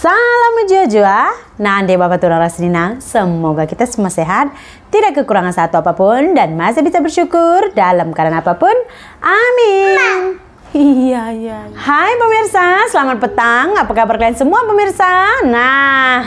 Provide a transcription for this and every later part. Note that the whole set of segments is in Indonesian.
Salam jua Nande Bapak Tulang Seninang, Semoga kita semua sehat Tidak kekurangan satu apapun Dan masih bisa bersyukur Dalam keadaan apapun Amin Ma. Iya, iya, iya. Hai pemirsa, selamat petang. Apa kabar kalian semua pemirsa? Nah,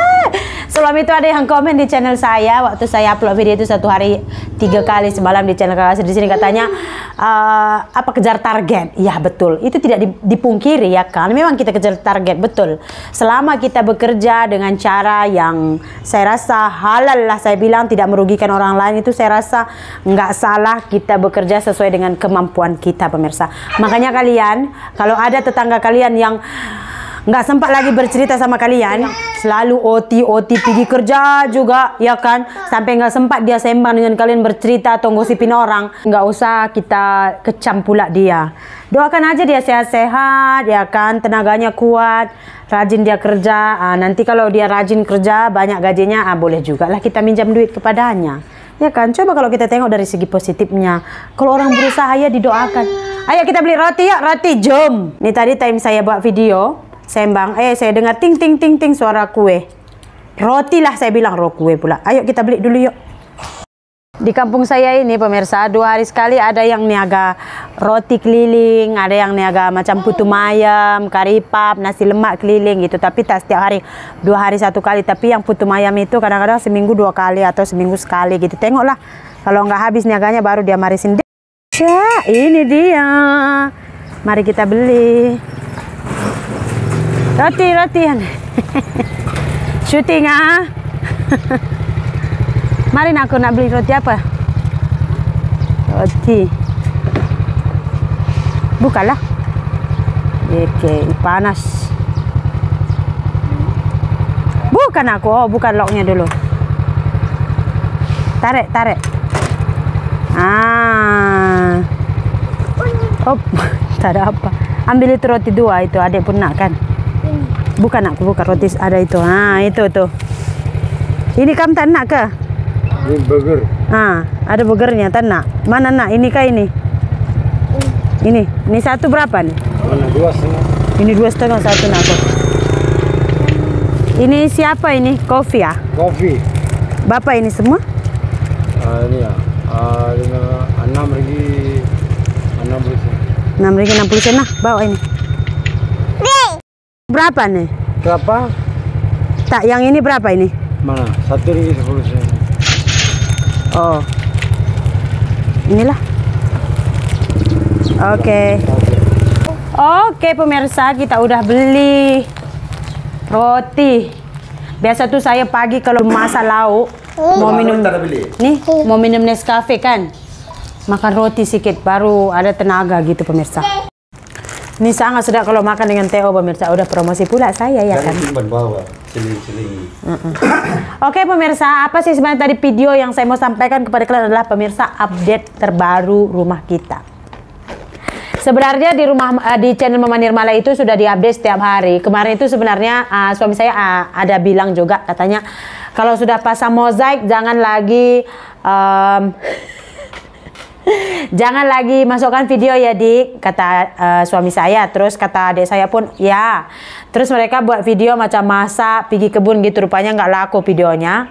sebelum itu ada yang komen di channel saya waktu saya upload video itu satu hari tiga kali semalam di channel kakak di sini katanya uh, apa kejar target? Ya betul, itu tidak dipungkiri ya kan. Memang kita kejar target betul. Selama kita bekerja dengan cara yang saya rasa halal lah saya bilang tidak merugikan orang lain itu saya rasa nggak salah kita bekerja sesuai dengan kemampuan kita pemirsa. Makanya kalian kalau ada tetangga kalian yang nggak sempat lagi bercerita sama kalian selalu OT OT pergi kerja juga ya kan sampai nggak sempat dia sembang dengan kalian bercerita atau ngosipin orang nggak usah kita kecam pula dia doakan aja dia sehat-sehat ya kan tenaganya kuat rajin dia kerja ah, nanti kalau dia rajin kerja banyak gajinya ah, boleh juga lah kita minjam duit kepadanya Ya kan? Coba kalau kita tengok dari segi positifnya. Kalau orang berusaha ya didoakan. Ayo kita beli roti ya, roti jom. Ini tadi time saya buat video, sembang. Eh, saya dengar ting ting ting ting suara kue. Roti lah saya bilang, roti kue pula. Ayo kita beli dulu yuk. Di kampung saya ini pemirsa dua hari sekali ada yang niaga roti keliling, ada yang niaga macam putu mayam, karipap, nasi lemak keliling gitu. Tapi tak setiap hari, dua hari satu kali. Tapi yang putu mayam itu kadang-kadang seminggu dua kali atau seminggu sekali gitu. Tengoklah kalau nggak habis niaganya baru dia marisin. Ya, ini dia. Mari kita beli. Roti, roti. Shooting ah. Mari nak aku nak beli roti apa? Roti. Bukalah. Okey, panas. Bukan aku. Oh, bukan loknya dulu. Tarik, tarik. Ah. Op, tak apa. Ambil itu roti dua itu adik pun nak kan? Bukan aku buka roti ada itu. Ah, itu tu. Ini kamu tak nak ke? Ini burger. Ah, ada burgernya, tanah. Mana nak? Ini kah ini? Ini, ini satu berapa nih? Mana dua setengah. Ini dua setengah satu nak. Ini siapa ini? Kopi ya? Ah? Kopi. Bapak ini semua? Uh, ini ya. Uh, enam lagi enam puluh sen. Enam lagi enam puluh sen lah, bawa ini. Berapa nih? Berapa? Tak, yang ini berapa ini? Mana? Satu lagi sepuluh sen oh inilah oke okay. oke okay, pemirsa kita udah beli roti biasa tuh saya pagi kalau masak lauk hmm. mau minum nih mau minum Nescafe kan makan roti sedikit baru ada tenaga gitu pemirsa ini sangat sudah kalau makan dengan Teo pemirsa udah promosi pula saya ya kan. simpan bawa, Oke pemirsa, apa sih sebenarnya tadi video yang saya mau sampaikan kepada kalian adalah pemirsa update terbaru rumah kita. Sebenarnya di rumah eh, di channel Mama Nirmala itu sudah diupdate setiap hari. Kemarin itu sebenarnya uh, suami saya uh, ada bilang juga katanya kalau sudah pasang mozaik jangan lagi um, Jangan lagi masukkan video ya dik, kata uh, suami saya. Terus kata adik saya pun, ya. Terus mereka buat video macam masa pergi kebun gitu. Rupanya nggak laku videonya.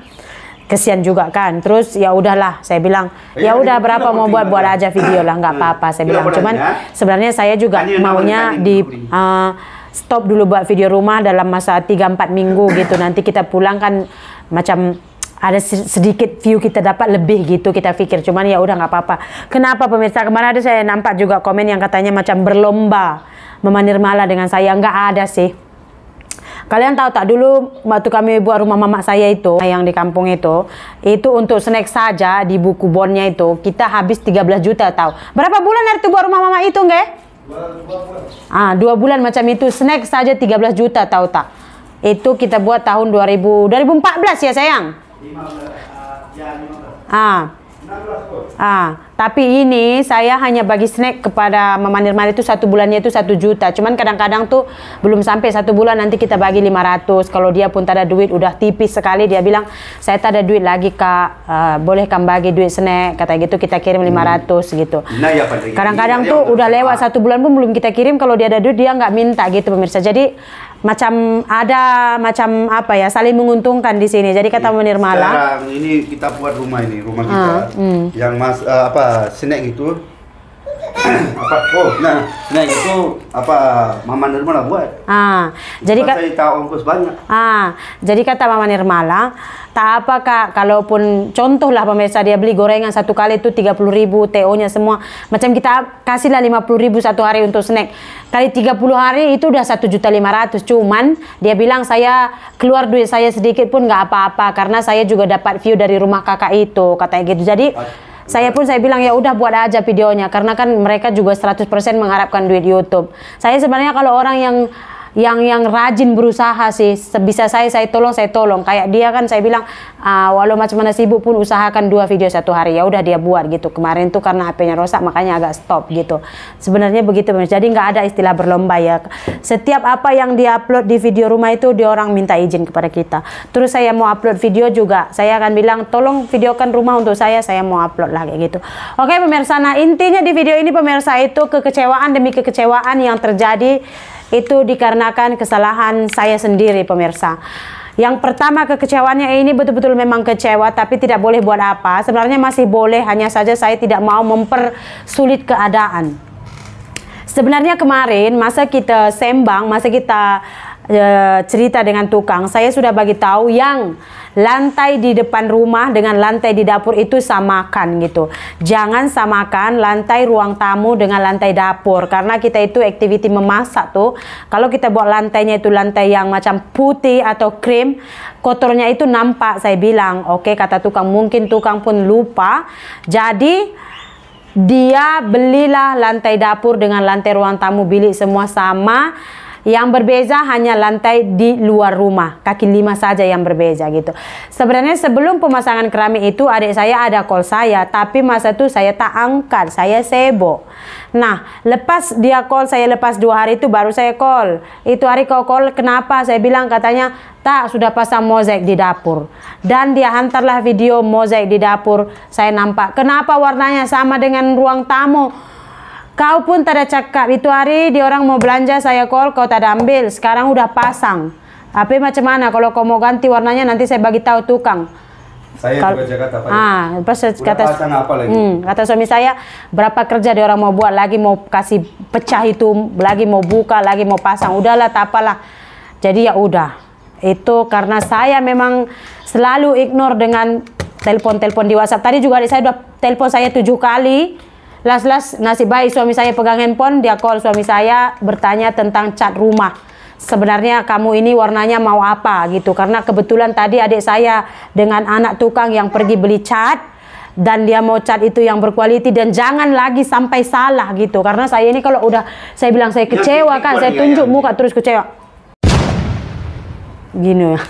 Kesian juga kan. Terus ya udahlah, saya bilang, oh iya, ya udah berapa mau buat buat aja video lah, nggak hmm. apa-apa. Saya bilang, cuman sebenarnya saya juga maunya di uh, stop dulu buat video rumah dalam masa 3-4 minggu gitu. Nanti kita pulang kan macam ada sedikit view kita dapat lebih gitu kita pikir cuman ya udah nggak apa-apa kenapa pemirsa kemarin ada saya nampak juga komen yang katanya macam berlomba memanir mala dengan saya nggak ada sih Kalian tahu tak dulu waktu kami buat rumah mamak saya itu yang di kampung itu itu untuk snack saja di buku bonnya itu kita habis 13 juta tahu. Berapa bulan hari itu buat rumah mamak itu enggak? Ah, dua bulan macam itu snack saja 13 juta tahu tak? Itu kita buat tahun 2000 2014 ya sayang. Ah. Ah, tapi ini saya hanya bagi snack kepada Mama Nirmala itu satu bulannya itu satu juta. Cuman kadang-kadang tuh belum sampai satu bulan nanti kita bagi 500. Kalau dia pun tak ada duit, udah tipis sekali dia bilang saya tak ada duit lagi kak, uh, ah, boleh kamu bagi duit snack kata gitu kita kirim 500 hmm. gitu. Nah, ya, kadang-kadang iya, tuh udah lewat ah. satu bulan pun belum kita kirim. Kalau dia ada duit dia nggak minta gitu pemirsa. Jadi macam ada macam apa ya saling menguntungkan di sini. Jadi kata iya. Munir Malang. Sekarang ini kita buat rumah ini rumah kita ah, hmm. yang mas uh, apa snack itu apa oh nah nah itu apa Mama Nirmala buat ah jadi kata saya tahu ongkos banyak ah jadi kata Mama Nirmala tak apa kak kalaupun contoh lah pemirsa dia beli gorengan satu kali itu tiga puluh ribu to nya semua macam kita kasihlah lima puluh ribu satu hari untuk snack kali tiga puluh hari itu udah satu juta lima ratus cuman dia bilang saya keluar duit saya sedikit pun nggak apa-apa karena saya juga dapat view dari rumah kakak itu katanya gitu jadi saya pun saya bilang ya udah buat aja videonya karena kan mereka juga 100% mengharapkan duit YouTube. Saya sebenarnya kalau orang yang yang yang rajin berusaha sih sebisa saya saya tolong saya tolong kayak dia kan saya bilang uh, walau macam mana sibuk pun usahakan dua video satu hari ya udah dia buat gitu kemarin tuh karena HP-nya rosak makanya agak stop gitu sebenarnya begitu mas jadi nggak ada istilah berlomba ya setiap apa yang dia upload di video rumah itu dia orang minta izin kepada kita terus saya mau upload video juga saya akan bilang tolong videokan rumah untuk saya saya mau upload lagi gitu oke pemirsa nah intinya di video ini pemirsa itu kekecewaan demi kekecewaan yang terjadi itu dikarenakan kesalahan saya sendiri pemirsa yang pertama kekecewaannya ini betul-betul memang kecewa tapi tidak boleh buat apa sebenarnya masih boleh hanya saja saya tidak mau mempersulit keadaan sebenarnya kemarin masa kita sembang masa kita eh, cerita dengan tukang saya sudah bagi tahu yang lantai di depan rumah dengan lantai di dapur itu samakan gitu. Jangan samakan lantai ruang tamu dengan lantai dapur karena kita itu activity memasak tuh. Kalau kita buat lantainya itu lantai yang macam putih atau krim, kotornya itu nampak saya bilang. Oke kata tukang, mungkin tukang pun lupa. Jadi dia belilah lantai dapur dengan lantai ruang tamu bilik semua sama yang berbeza hanya lantai di luar rumah, kaki lima saja yang berbeza gitu. Sebenarnya sebelum pemasangan keramik itu adik saya ada call saya, tapi masa itu saya tak angkat, saya sebo. Nah, lepas dia call saya lepas dua hari itu baru saya call. Itu hari kau call kenapa? Saya bilang katanya tak sudah pasang mozaik di dapur. Dan dia hantarlah video mozaik di dapur. Saya nampak kenapa warnanya sama dengan ruang tamu Kau pun tak ada cakap. Itu hari dia orang mau belanja saya call, kau tak ada ambil. Sekarang udah pasang. tapi macam mana? Kalau kau mau ganti warnanya nanti saya bagi tahu tukang. Saya Kalo, juga kata apa? Ah, ya. pas kata apa lagi? Hmm, kata suami saya berapa kerja dia orang mau buat lagi mau kasih pecah itu, lagi mau buka, lagi mau pasang. Udahlah tak apalah. Jadi ya udah. Itu karena saya memang selalu ignore dengan telepon-telepon di WhatsApp. Tadi juga adik saya udah telepon saya tujuh kali. Las-las nasib baik suami saya pegang handphone, dia call suami saya bertanya tentang cat rumah. Sebenarnya kamu ini warnanya mau apa gitu. Karena kebetulan tadi adik saya dengan anak tukang yang pergi beli cat dan dia mau cat itu yang berkualiti dan jangan lagi sampai salah gitu karena saya ini kalau udah saya bilang saya ya, kecewa kan saya tunjuk muka terus kecewa gini ya.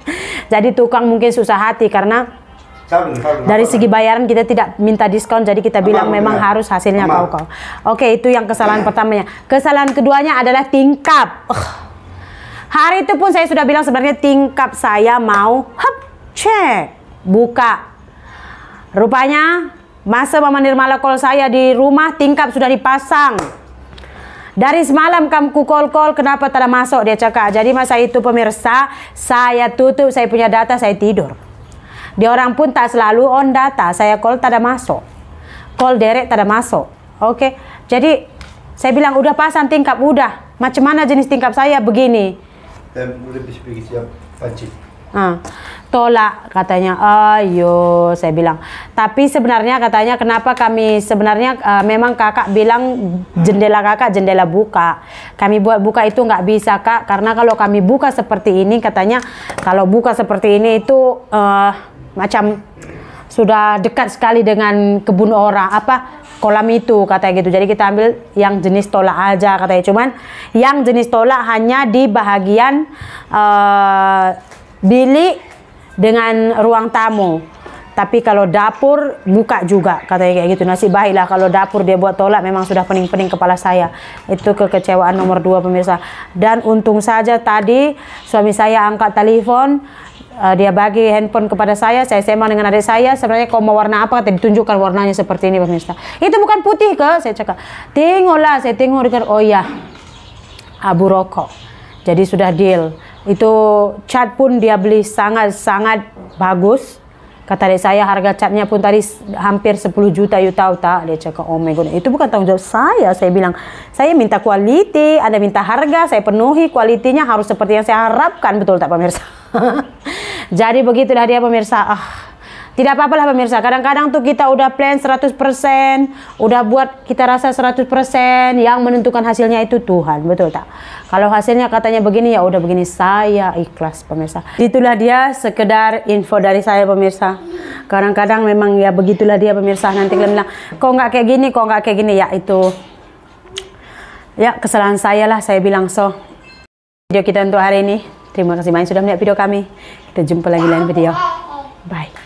jadi tukang mungkin susah hati karena dari segi bayaran kita tidak minta diskon, jadi kita bilang Amang, memang ya. harus hasilnya kau-kau. Oke, itu yang kesalahan iya. pertamanya. Kesalahan keduanya adalah tingkap. Uh. Hari itu pun saya sudah bilang sebenarnya tingkap saya mau hup cek, buka. Rupanya masa memandir malakol saya di rumah tingkap sudah dipasang. Dari semalam kamu kukol-kol kenapa tidak masuk dia cakap. Jadi masa itu pemirsa saya tutup saya punya data saya tidur. Dia orang pun tak selalu on data. Saya call tak ada masuk. Call derek tak ada masuk. Oke. Okay. Jadi saya bilang udah pasang tingkap udah. Macam mana jenis tingkap saya begini? Uh, siap Ah, tolak katanya. Ayo, saya bilang. Tapi sebenarnya katanya kenapa kami sebenarnya uh, memang kakak bilang jendela kakak jendela buka. Kami buat buka itu nggak bisa kak karena kalau kami buka seperti ini katanya kalau buka seperti ini itu uh, macam sudah dekat sekali dengan kebun orang apa kolam itu katanya gitu jadi kita ambil yang jenis tolak aja katanya cuman yang jenis tolak hanya di bahagian uh, bilik dengan ruang tamu tapi kalau dapur buka juga katanya kayak gitu nasi baiklah kalau dapur dia buat tolak memang sudah pening-pening kepala saya itu kekecewaan nomor dua pemirsa dan untung saja tadi suami saya angkat telepon Eh, dia bagi handphone kepada saya, saya SMA dengan adik saya, sebenarnya kau mau warna apa? Kata ditunjukkan warnanya seperti ini pemirsa. Itu bukan putih ke? Saya cakap, tengoklah, saya tengok dengar, oh ya, abu rokok. Jadi sudah deal. Itu cat pun dia beli sangat-sangat bagus. Kata adik saya harga catnya pun tadi hampir 10 juta you tahu tak? Dia cakap, oh my god, itu bukan tanggung jawab saya. Saya bilang, saya minta kualiti, Anda minta harga, saya penuhi kualitinya harus seperti yang saya harapkan. Betul tak pemirsa? Jadi begitulah dia pemirsa. Ah, tidak apa apa lah pemirsa. Kadang-kadang tuh kita udah plan 100%, udah buat kita rasa 100%, yang menentukan hasilnya itu Tuhan, betul tak? Kalau hasilnya katanya begini ya udah begini saya ikhlas pemirsa. Itulah dia sekedar info dari saya pemirsa. Kadang-kadang memang ya begitulah dia pemirsa. Nanti kalian bilang, "Kok nggak kayak gini? Kok nggak kayak gini?" Ya itu ya kesalahan saya lah saya bilang so. Video kita untuk hari ini Terima kasih banyak sudah melihat video kami. Kita jumpa lagi lain video. Bye.